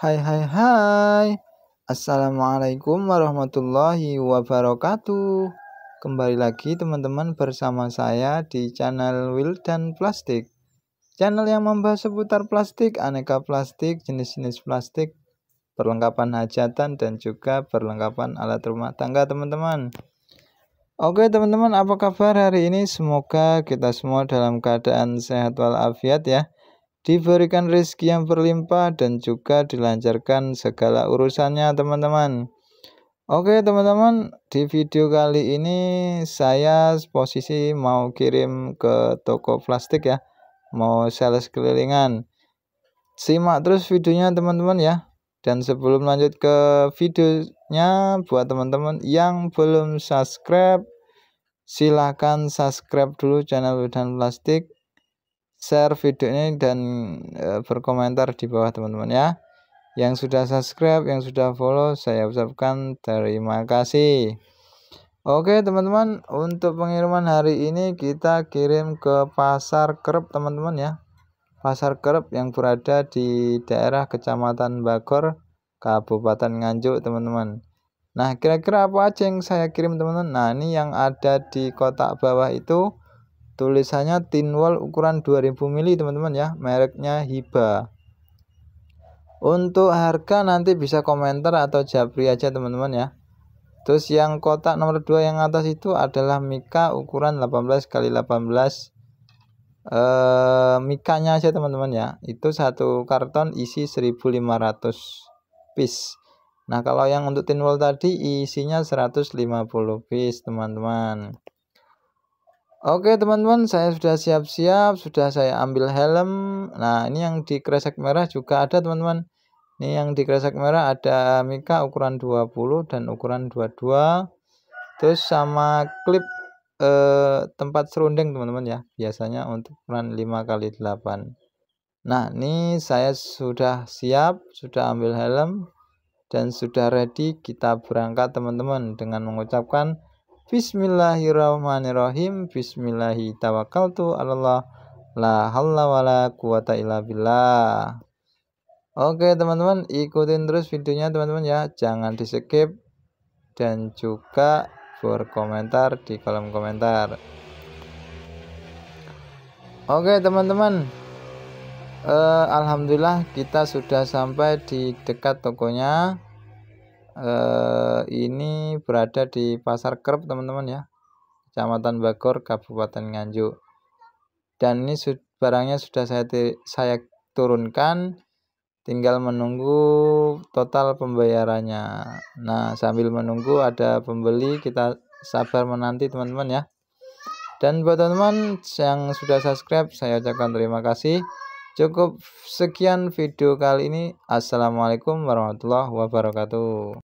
Hai hai hai. Assalamualaikum warahmatullahi wabarakatuh. Kembali lagi teman-teman bersama saya di channel dan Plastik. Channel yang membahas seputar plastik, aneka plastik, jenis-jenis plastik, perlengkapan hajatan dan juga perlengkapan alat rumah tangga teman-teman. Oke teman-teman, apa kabar hari ini? Semoga kita semua dalam keadaan sehat walafiat ya diberikan rezeki yang berlimpah dan juga dilancarkan segala urusannya teman-teman oke teman-teman di video kali ini saya posisi mau kirim ke toko plastik ya mau sales kelilingan simak terus videonya teman-teman ya dan sebelum lanjut ke videonya buat teman-teman yang belum subscribe silahkan subscribe dulu channel Wedan Plastik share video ini dan eh, berkomentar di bawah teman-teman ya. Yang sudah subscribe, yang sudah follow, saya ucapkan terima kasih. Oke teman-teman, untuk pengiriman hari ini kita kirim ke Pasar Kerep teman-teman ya. Pasar Kerep yang berada di daerah Kecamatan Bagor, Kabupaten Nganjuk teman-teman. Nah kira-kira apa aja yang saya kirim teman-teman? Nah ini yang ada di kotak bawah itu tulisannya tinwall ukuran 2000 mili teman-teman ya mereknya Hiba untuk harga nanti bisa komentar atau japri aja teman-teman ya terus yang kotak nomor 2 yang atas itu adalah Mika ukuran 18 kali 18 eh mikanya aja teman-teman ya itu satu karton isi 1500 piece nah kalau yang untuk tinwall tadi isinya 150 piece teman-teman Oke teman-teman, saya sudah siap-siap, sudah saya ambil helm. Nah, ini yang di kresek merah juga ada teman-teman. Ini yang di kresek merah ada mika ukuran 20 dan ukuran 22. Terus sama klip eh, tempat serundeng teman-teman ya. Biasanya untuk ukuran 5 kali 8. Nah, ini saya sudah siap, sudah ambil helm dan sudah ready kita berangkat teman-teman dengan mengucapkan Bismillahirrahmanirrahim. Bismillahi tawakkaltu 'alallah. La haula wala quwata illa billah. Oke, teman-teman, ikutin terus videonya teman-teman ya. Jangan di-skip dan juga berkomentar di kolom komentar. Oke, teman-teman. Uh, alhamdulillah kita sudah sampai di dekat tokonya. Eh ini berada di Pasar Kerep teman-teman ya. Kecamatan Bakor, Kabupaten Nganjuk. Dan ini barangnya sudah saya saya turunkan tinggal menunggu total pembayarannya. Nah, sambil menunggu ada pembeli, kita sabar menanti teman-teman ya. Dan buat teman-teman yang sudah subscribe, saya ucapkan terima kasih. Cukup sekian video kali ini. Assalamualaikum warahmatullahi wabarakatuh.